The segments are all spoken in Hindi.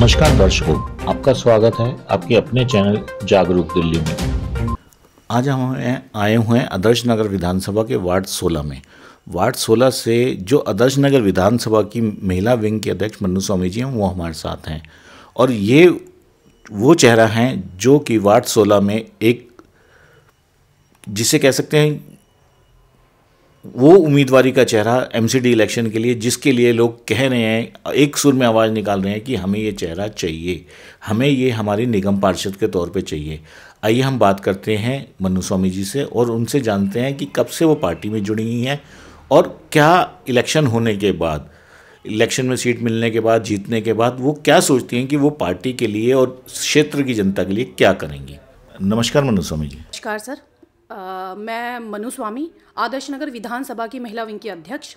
नमस्कार दर्शकों आपका स्वागत है आपके अपने चैनल जागरूक दिल्ली में आज हम आए हुए हैं आदर्श नगर विधानसभा के वार्ड 16 में वार्ड 16 से जो आदर्श नगर विधानसभा की महिला विंग के अध्यक्ष मन्नू स्वामी जी हैं वो हमारे साथ हैं और ये वो चेहरा हैं जो कि वार्ड 16 में एक जिसे कह सकते हैं वो उम्मीदवारी का चेहरा एमसीडी इलेक्शन के लिए जिसके लिए लोग कह रहे हैं एक सुर में आवाज़ निकाल रहे हैं कि हमें ये चेहरा चाहिए हमें ये हमारे निगम पार्षद के तौर पे चाहिए आइए हम बात करते हैं मनु स्वामी जी से और उनसे जानते हैं कि कब से वो पार्टी में जुड़ी हैं और क्या इलेक्शन होने के बाद इलेक्शन में सीट मिलने के बाद जीतने के बाद वो क्या सोचती हैं कि वो पार्टी के लिए और क्षेत्र की जनता के लिए क्या करेंगी नमस्कार मनु स्वामी जी नमस्कार सर मैं मनु स्वामी आदर्श नगर विधानसभा की महिला विंग की अध्यक्ष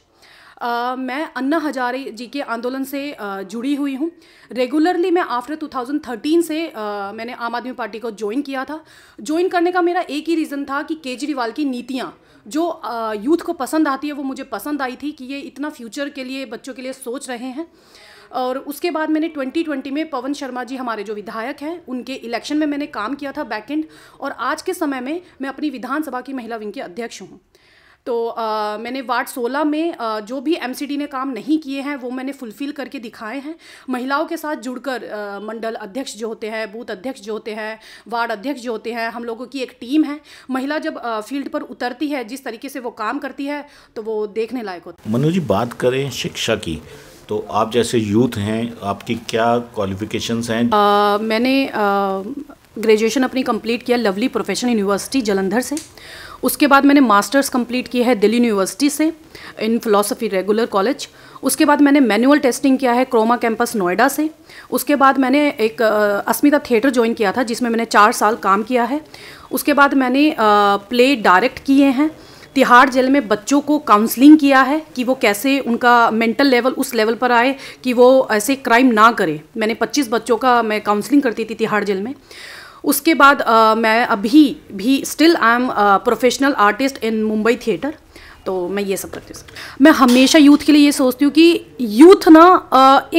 आ, मैं अन्ना हजारे जी के आंदोलन से आ, जुड़ी हुई हूँ रेगुलरली मैं आफ्टर 2013 से आ, मैंने आम आदमी पार्टी को ज्वाइन किया था ज्वाइन करने का मेरा एक ही रीज़न था कि केजरीवाल की नीतियाँ जो यूथ को पसंद आती है वो मुझे पसंद आई थी कि ये इतना फ्यूचर के लिए बच्चों के लिए सोच रहे हैं और उसके बाद मैंने 2020 में पवन शर्मा जी हमारे जो विधायक हैं उनके इलेक्शन में मैंने काम किया था बैकेंड और आज के समय में मैं अपनी विधानसभा की महिला विंग की अध्यक्ष हूँ तो आ, मैंने वार्ड 16 में आ, जो भी एमसीडी ने काम नहीं किए हैं वो मैंने फुलफिल करके दिखाए हैं महिलाओं के साथ जुड़कर मंडल अध्यक्ष जो होते हैं बूथ अध्यक्ष जो होते हैं वार्ड अध्यक्ष जो होते हैं हम लोगों की एक टीम है महिला जब आ, फील्ड पर उतरती है जिस तरीके से वो काम करती है तो वो देखने लायक होता है मनोज जी बात करें शिक्षा की तो आप जैसे यूथ हैं आपकी क्या क्वालिफिकेशंस हैं आ, मैंने ग्रेजुएशन अपनी कंप्लीट किया लवली प्रोफेशनल यूनिवर्सिटी जलंधर से उसके बाद मैंने मास्टर्स कंप्लीट की है दिल्ली यूनिवर्सिटी से इन फिलोसफी रेगुलर कॉलेज उसके बाद मैंने मैनुअल टेस्टिंग किया है क्रोमा कैंपस नोएडा से उसके बाद मैंने एक अस्मिता थिएटर ज्वाइन किया था जिसमें मैंने चार साल काम किया है उसके बाद मैंने प्ले डायरेक्ट किए हैं तिहाड़ जेल में बच्चों को काउंसलिंग किया है कि वो कैसे उनका मेंटल लेवल उस लेवल पर आए कि वो ऐसे क्राइम ना करें मैंने 25 बच्चों का मैं काउंसलिंग करती थी तिहाड़ जेल में उसके बाद आ, मैं अभी भी still I am professional artist in Mumbai theatre तो मैं ये सब करती हूँ मैं हमेशा यूथ के लिए ये सोचती हूँ कि यूथ ना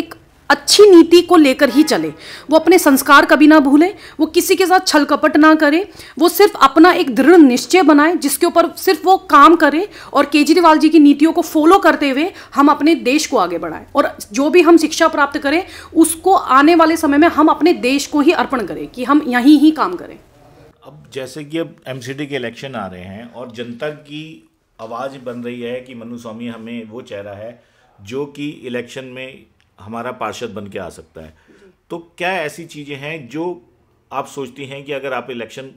एक अच्छी नीति को लेकर ही चले वो अपने संस्कार कभी ना भूले वो किसी के साथ छल कपट ना करे वो सिर्फ अपना एक दृढ़ निश्चय बनाए जिसके ऊपर सिर्फ वो काम करे और केजरीवाल जी की नीतियों को फॉलो करते हुए हम अपने देश को आगे बढ़ाएं और जो भी हम शिक्षा प्राप्त करें उसको आने वाले समय में हम अपने देश को ही अर्पण करें कि हम यहीं ही काम करें अब जैसे कि अब एम के इलेक्शन आ रहे हैं और जनता की आवाज़ बन रही है कि मनु स्वामी हमें वो चेहरा है जो कि इलेक्शन में हमारा पार्षद बन के आ सकता है तो क्या ऐसी चीज़ें हैं जो आप सोचती हैं कि अगर आप इलेक्शन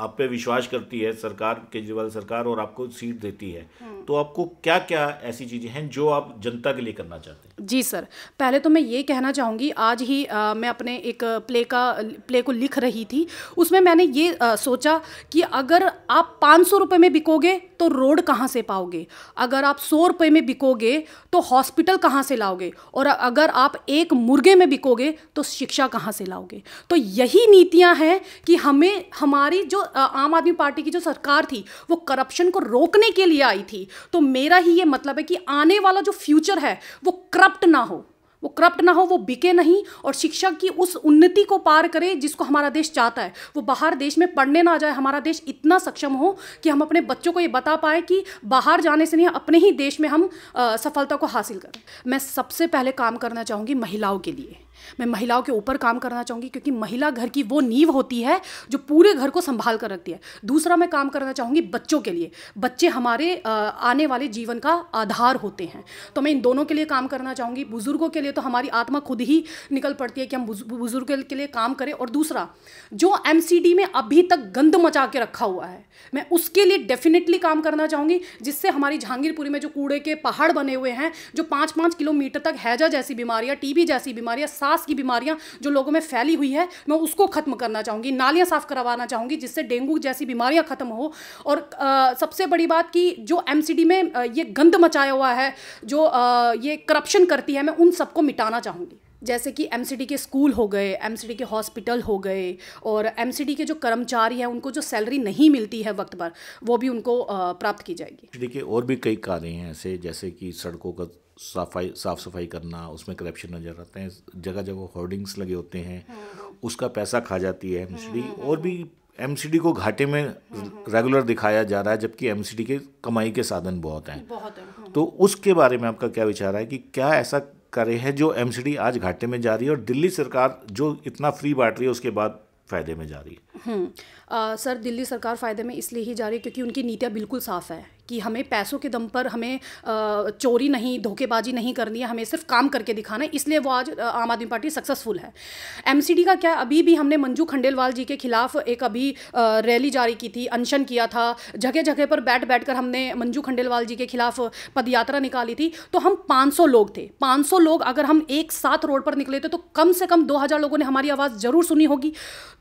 आप पे विश्वास करती है सरकार केजरीवाल सरकार और आपको सीट देती है हाँ। तो आपको क्या क्या ऐसी चीज़ें हैं जो आप जनता के लिए करना चाहते हैं जी सर पहले तो मैं ये कहना चाहूँगी आज ही आ, मैं अपने एक प्ले का प्ले को लिख रही थी उसमें मैंने ये आ, सोचा कि अगर आप पाँच सौ रुपये में बिकोगे तो रोड कहाँ से पाओगे अगर आप सौ रुपये में बिकोगे तो हॉस्पिटल कहाँ से लाओगे और अगर आप एक मुर्गे में बिकोगे तो शिक्षा कहाँ से लाओगे तो यही नीतियाँ हैं कि हमें हमारी जो आम आदमी पार्टी की जो सरकार थी वो करप्शन को रोकने के लिए आई थी तो मेरा ही ये मतलब है कि आने वाला जो फ्यूचर है वो करप्ट करप्ट ना हो वो करप्ट ना हो वो बिके नहीं और शिक्षा की उस उन्नति को पार करे जिसको हमारा देश चाहता है वो बाहर देश में पढ़ने ना जाए हमारा देश इतना सक्षम हो कि हम अपने बच्चों को ये बता पाए कि बाहर जाने से नहीं अपने ही देश में हम आ, सफलता को हासिल करें मैं सबसे पहले काम करना चाहूँगी महिलाओं के लिए मैं महिलाओं के ऊपर काम करना चाहूँगी क्योंकि महिला घर की वो नींव होती है जो पूरे घर को संभाल कर रखती है दूसरा मैं काम करना चाहूँगी बच्चों के लिए बच्चे हमारे आने वाले जीवन का आधार होते हैं तो मैं इन दोनों के लिए काम करना चाहूँगी बुज़ुर्गों के लिए तो हमारी आत्मा खुद ही निकल पड़ती है कि हम बुज़ुर्ग के लिए काम करें और दूसरा जो एम में अभी तक गंद मचा के रखा हुआ है मैं उसके लिए डेफिनेटली काम करना चाहूँगी जिससे हमारी जहांगीरपुरी में जो कूड़े के पहाड़ बने हुए हैं जो पाँच पाँच किलोमीटर तक हैजा जैसी बीमारियाँ टीबी जैसी बीमारियाँ सांस की बीमारियां जो लोगों में फैली हुई है मैं उसको ख़त्म करना चाहूंगी नालियां साफ़ करवाना चाहूंगी जिससे डेंगू जैसी बीमारियां ख़त्म हो और आ, सबसे बड़ी बात की जो एम में ये गंद मचाया हुआ है जो आ, ये करप्शन करती है मैं उन सबको मिटाना चाहूंगी जैसे कि एम के स्कूल हो गए एम के हॉस्पिटल हो गए और एम के जो कर्मचारी हैं उनको जो सैलरी नहीं मिलती है वक्त पर वो भी उनको प्राप्त की जाएगी देखिए और भी कई कार्य हैं ऐसे जैसे कि सड़कों का सफाई साफ सफाई करना उसमें करप्शन नज़र आते हैं जगह जगह होर्डिंग्स लगे होते हैं हम्म। उसका पैसा खा जाती है एम हम्म, हम्म, और भी एम को घाटे में रेगुलर दिखाया जा रहा है जबकि एम के कमाई के साधन बहुत हैं बहुत है। तो उसके बारे में आपका क्या विचार है कि क्या ऐसा करे है जो एम आज घाटे में जा रही है और दिल्ली सरकार जो इतना फ्री बांट रही है उसके बाद फ़ायदे में जा रही है आ, हम्म। सर दिल्ली सरकार फ़ायदे में इसलिए ही जा रही है क्योंकि उनकी नीतियाँ बिल्कुल साफ़ है कि हमें पैसों के दम पर हमें चोरी नहीं धोखेबाजी नहीं करनी है हमें सिर्फ काम करके दिखाना है इसलिए वो आज आम आदमी पार्टी सक्सेसफुल है एम का क्या अभी भी हमने मंजू खंडेलवाल जी के खिलाफ एक अभी रैली जारी की थी अनशन किया था जगह जगह पर बैठ बैठ कर हमने मंजू खंडेलवाल जी के खिलाफ पदयात्रा निकाली थी तो हम 500 लोग थे 500 लोग अगर हम एक साथ रोड पर निकले थे तो कम से कम 2000 लोगों ने हमारी आवाज़ ज़रूर सुनी होगी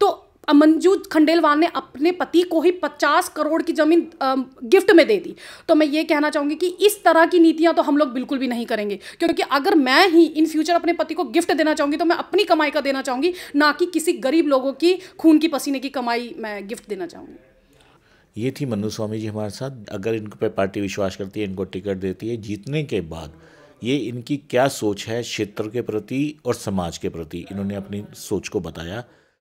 तो मंजू खंडेलवाल ने अपने पति को ही 50 करोड़ की ज़मीन गिफ्ट में दे दी तो मैं ये कहना चाहूंगी कि इस तरह की नीतियां तो हम लोग बिल्कुल भी नहीं करेंगे क्योंकि अगर मैं ही इन फ्यूचर अपने पति को गिफ्ट देना चाहूंगी तो मैं अपनी कमाई का देना चाहूंगी ना कि किसी गरीब लोगों की खून की पसीने की कमाई मैं गिफ्ट देना चाहूंगी ये थी मनु स्वामी जी हमारे साथ अगर इनको पे पार्टी विश्वास करती है इनको टिकट देती है जीतने के बाद ये इनकी क्या सोच है क्षेत्र के प्रति और समाज के प्रति इन्होंने अपनी सोच को बताया